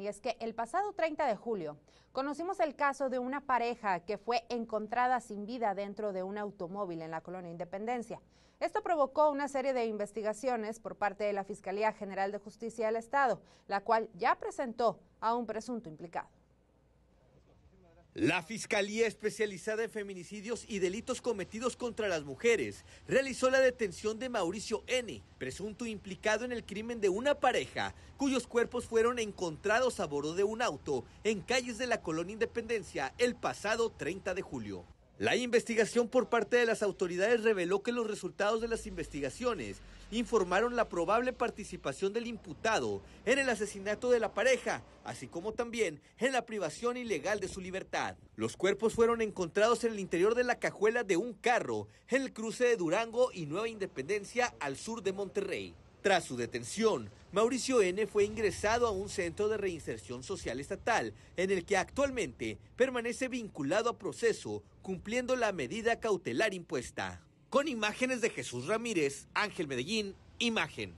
Y es que el pasado 30 de julio conocimos el caso de una pareja que fue encontrada sin vida dentro de un automóvil en la colonia Independencia. Esto provocó una serie de investigaciones por parte de la Fiscalía General de Justicia del Estado, la cual ya presentó a un presunto implicado. La Fiscalía Especializada en Feminicidios y Delitos Cometidos contra las Mujeres realizó la detención de Mauricio N., presunto implicado en el crimen de una pareja, cuyos cuerpos fueron encontrados a bordo de un auto en calles de la Colonia Independencia el pasado 30 de julio. La investigación por parte de las autoridades reveló que los resultados de las investigaciones informaron la probable participación del imputado en el asesinato de la pareja, así como también en la privación ilegal de su libertad. Los cuerpos fueron encontrados en el interior de la cajuela de un carro en el cruce de Durango y Nueva Independencia al sur de Monterrey. Tras su detención, Mauricio N. fue ingresado a un centro de reinserción social estatal, en el que actualmente permanece vinculado a proceso, cumpliendo la medida cautelar impuesta. Con imágenes de Jesús Ramírez, Ángel Medellín, imagen.